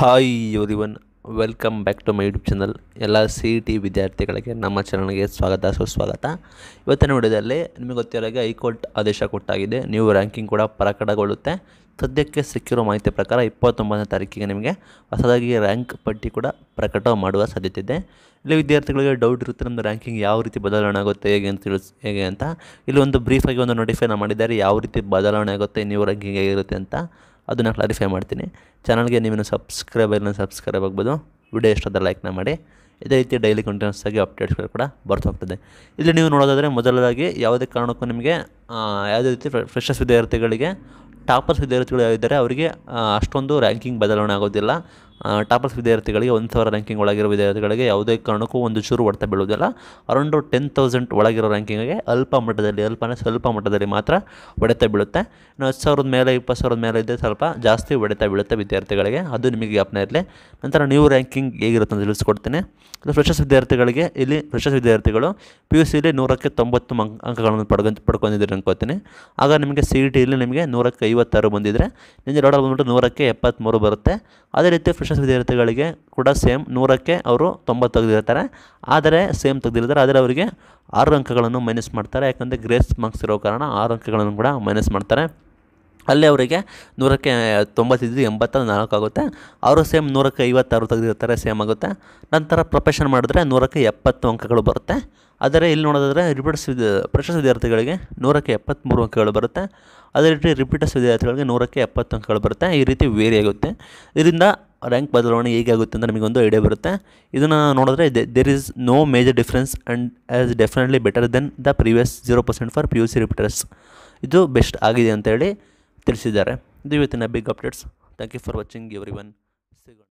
hi everyone welcome back to my YouTube channel ಎಲ್ಲ C E T ವಿದ್ಯಾರ್ಥಿಗಳಿಗೆ ನಮ್ಮ ಚಾನಲ್ಗೆ ಸ್ವಾಗತ ಸುಸ್ವಾಗತ ಇವತ್ತಿನ ವಿಡಿಯೋದಲ್ಲಿ ನಿಮಗೆ ಗೊತ್ತಿರೋಗೆ ಹೈಕೋರ್ಟ್ ಆದೇಶ ಕೊಟ್ಟಾಗಿದೆ ನೀವು ರ್ಯಾಂಕಿಂಗ್ ಕೂಡ ಪ್ರಕಟಗೊಳ್ಳುತ್ತೆ ಸದ್ಯಕ್ಕೆ ಸಿಕ್ಕಿರೋ ಮಾಹಿತಿ ಪ್ರಕಾರ ಇಪ್ಪತ್ತೊಂಬತ್ತನೇ ತಾರೀಕಿಗೆ ನಿಮಗೆ ಹೊಸದಾಗಿ ರ್ಯಾಂಕ್ ಪಟ್ಟಿ ಕೂಡ ಪ್ರಕಟ ಮಾಡುವ ಸಾಧ್ಯತೆ ಇದೆ ಇಲ್ಲಿ ವಿದ್ಯಾರ್ಥಿಗಳಿಗೆ ಡೌಟ್ ಇರುತ್ತೆ ನಮ್ಮದು ರ್ಯಾಂಕಿಂಗ್ ಯಾವ ರೀತಿ ಬದಲಾವಣೆ ಆಗುತ್ತೆ ಹೇಗೆ ಅಂತ ತಿಳಿಸ್ ಹೇಗೆ ಅಂತ ಇಲ್ಲಿ ಒಂದು ಬ್ರೀಫಾಗಿ ಒಂದು ನೋಟಿಫೈನ ಮಾಡಿದ್ದಾರೆ ಯಾವ ರೀತಿ ಬದಲಾವಣೆ ಆಗುತ್ತೆ ನೀವು ರ್ಯಾಂಕಿಂಗ್ ಹೇಗಿರುತ್ತೆ ಅಂತ ಅದನ್ನು ಕ್ಲಾರಿಫೈ ಮಾಡ್ತೀನಿ ಚಾನಲ್ಗೆ ನೀವೇನು ಸಬ್ಸ್ಕ್ರೈಬರ್ನ ಸಬ್ಸ್ಕ್ರೈಬ್ ಆಗ್ಬೋದು ವಿಡಿಯೋ ಇಷ್ಟದ ಲೈಕ್ನ ಮಾಡಿ ಇದೇ ರೀತಿ ಡೈಲಿ ಕಂಟಿನ್ಯೂಸ್ ಆಗಿ ಅಪ್ಡೇಟ್ಸ್ಗಳು ಕೂಡ ಹೋಗ್ತದೆ ಇಲ್ಲಿ ನೀವು ನೋಡೋದಾದರೆ ಮೊದಲದಾಗಿ ಯಾವುದೇ ಕಾರಣಕ್ಕೂ ನಿಮಗೆ ಯಾವುದೇ ರೀತಿ ಫ್ರೆಶರ್ಸ್ ವಿದ್ಯಾರ್ಥಿಗಳಿಗೆ ಟಾಪರ್ಸ್ ವಿದ್ಯಾರ್ಥಿಗಳು ಯಾವಿದ್ದಾರೆ ಅವರಿಗೆ ಅಷ್ಟೊಂದು ರ್ಯಾಂಕಿಂಗ್ ಬದಲಾವಣೆ ಆಗೋದಿಲ್ಲ ಟಾಪರ್ಸ್ ವಿದ್ಯಾರ್ಥಿಗಳಿಗೆ ಒಂದು ಸಾವಿರ ರ್ಯಾಂಕಿಂಗ್ ಒಳಗಿರೋ ವಿದ್ಯಾರ್ಥಿಗಳಿಗೆ ಯಾವುದೇ ಕಾರಣಕ್ಕೂ ಒಂದು ಚೂರು ಹೊಡೆತ ಬೀಳೋದಿಲ್ಲ ಅರೌಂಡು ಟೆನ್ ತೌಸಂಡ್ ಒಳಗಿರೋ ರ್ಯಾಂಕಿಂಗ್ಗೆ ಅಲ್ಪ ಮಟ್ಟದಲ್ಲಿ ಅಲ್ಪನೇ ಸ್ವಲ್ಪ ಮಟ್ಟದಲ್ಲಿ ಮಾತ್ರ ಹೊಡೆತ ಬೀಳುತ್ತೆ ಇನ್ನು ಹತ್ತು ಸಾವಿರದ ಮೇಲೆ ಇಪ್ಪತ್ತು ಸಾವಿರದ ಮೇಲೆ ಇದ್ದರೆ ಸ್ವಲ್ಪ ಜಾಸ್ತಿ ಹೊಡೆತ ಬೀಳುತ್ತೆ ವಿದ್ಯಾರ್ಥಿಗಳಿಗೆ ಅದು ನಿಮಗೆ ಜ್ಞಾಪನ ಇರಲಿ ನಂತರ ನೀವು ರ್ಯಾಂಕಿಂಗ್ ಹೇಗಿರುತ್ತೆ ಅಂತ ತಿಳಿಸ್ಕೊಡ್ತೀನಿ ಇದು ವಿದ್ಯಾರ್ಥಿಗಳಿಗೆ ಇಲ್ಲಿ ಫ್ರೆಶಸ್ ವಿದ್ಯಾರ್ಥಿಗಳು ಪಿ ಯು ಸಿಲಿ ನೂರಕ್ಕೆ ತೊಂಬತ್ತು ಅಂಕಗಳನ್ನು ಪಡ್ಕೊಂಡು ಪಡ್ಕೊಂಡಿದ್ದೀರಿ ಅನ್ಕೋತೀನಿ ಆಗ ನಿಮಗೆ ಸಿ ಇ e ಇಲ್ಲಿ ನಿಮಗೆ ನೂರಕ್ಕೆ ಐವತ್ತಾರು ಬಂದಿದ್ದರೆ ನಿಮಗೆ ಎರಡು ಬಂದ್ಬಿಟ್ಟು ನೂರಕ್ಕೆ ಎಪ್ಪತ್ತ್ಮೂರು ಬರುತ್ತೆ ಅದೇ ರೀತಿ ಫ್ರೆಶ್ ಪ್ರಶಸ್ತಿ ವಿದ್ಯಾರ್ಥಿಗಳಿಗೆ ಕೂಡ ಸೇಮ್ ನೂರಕ್ಕೆ ಅವರು ತೊಂಬತ್ತು ತೆಗೆದಿರ್ತಾರೆ ಆದರೆ ಸೇಮ್ ತೆಗೆದಿರ್ತಾರೆ ಆದರೆ ಅವರಿಗೆ ಆರು ಅಂಕಗಳನ್ನು ಮೈನಸ್ ಮಾಡ್ತಾರೆ ಯಾಕಂದರೆ ಗ್ರೇಸ್ ಮಾರ್ಕ್ಸ್ ಇರೋ ಕಾರಣ ಆರು ಅಂಕಗಳನ್ನು ಕೂಡ ಮೈನಸ್ ಮಾಡ್ತಾರೆ ಅಲ್ಲಿ ಅವರಿಗೆ ನೂರಕ್ಕೆ ತೊಂಬತ್ತಿದ್ದು ಎಂಬತ್ತ ನಾಲ್ಕು ಆಗುತ್ತೆ ಅವರು ಸೇಮ್ ನೂರಕ್ಕೆ ಐವತ್ತಾರು ತೆಗೆದಿರ್ತಾರೆ ಸೇಮ್ ಆಗುತ್ತೆ ನಂತರ ಪ್ರೊಫೆಷನ್ ಮಾಡಿದ್ರೆ ನೂರಕ್ಕೆ ಎಪ್ಪತ್ತು ಅಂಕಗಳು ಬರುತ್ತೆ ಆದರೆ ಇಲ್ಲಿ ನೋಡೋದಾದರೆ ರಿಪೀಟರ್ಸ್ ವಿದ್ಯ ಪ್ರಶಸ್ತ ವಿದ್ಯಾರ್ಥಿಗಳಿಗೆ ನೂರಕ್ಕೆ ಎಪ್ಪತ್ತ್ಮೂರು ಅಂಕಗಳು ಬರುತ್ತೆ ಅದೇ ರೀತಿ ರಿಪೀಟರ್ಸ್ ವಿದ್ಯಾರ್ಥಿಗಳಿಗೆ ನೂರಕ್ಕೆ ಎಪ್ಪತ್ತು ಅಂಕಗಳು ಬರುತ್ತೆ ಈ ರೀತಿ ವೇರಿ ಆಗುತ್ತೆ ಇದರಿಂದ ರ್ಯಾಂಕ್ ಬದಲಾವಣೆ ಹೇಗೆ ಆಗುತ್ತೆ ಅಂತ ನಮಗೊಂದು ಐಡಿಯಾ ಬರುತ್ತೆ ಇದನ್ನು ನೋಡಿದ್ರೆ there is no major difference and as definitely better than the previous zero percent for P U C repeaters ಇದು ಬೆಸ್ಟ್ ಆಗಿದೆ ಅಂತೇಳಿ ತಿಳಿಸಿದ್ದಾರೆ ಇದು ಇವತ್ತಿನ big updates thank you for watching everyone ಸಿಗೋಣ